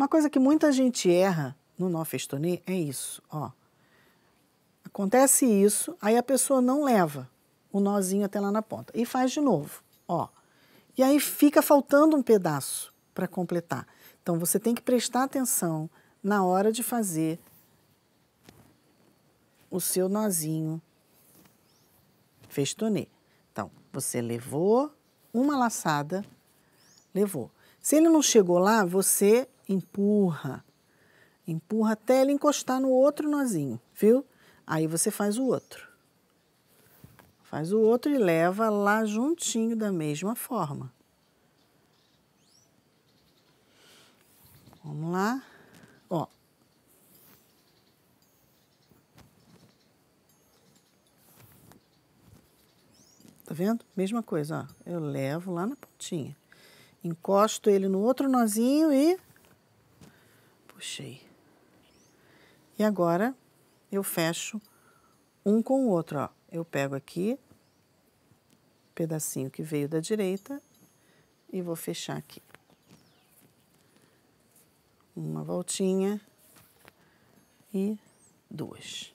Uma coisa que muita gente erra no nó festonê é isso, ó. Acontece isso, aí a pessoa não leva o nozinho até lá na ponta e faz de novo, ó. E aí fica faltando um pedaço para completar. Então você tem que prestar atenção na hora de fazer o seu nozinho festonê. Então, você levou uma laçada, levou. Se ele não chegou lá, você empurra. Empurra até ele encostar no outro nozinho, viu? Aí você faz o outro. Faz o outro e leva lá juntinho da mesma forma. Vamos lá. Ó. Tá vendo? Mesma coisa, ó. Eu levo lá na pontinha. Encosto ele no outro nozinho e puxei. E agora eu fecho um com o outro, ó. Eu pego aqui, pedacinho que veio da direita, e vou fechar aqui. Uma voltinha e duas.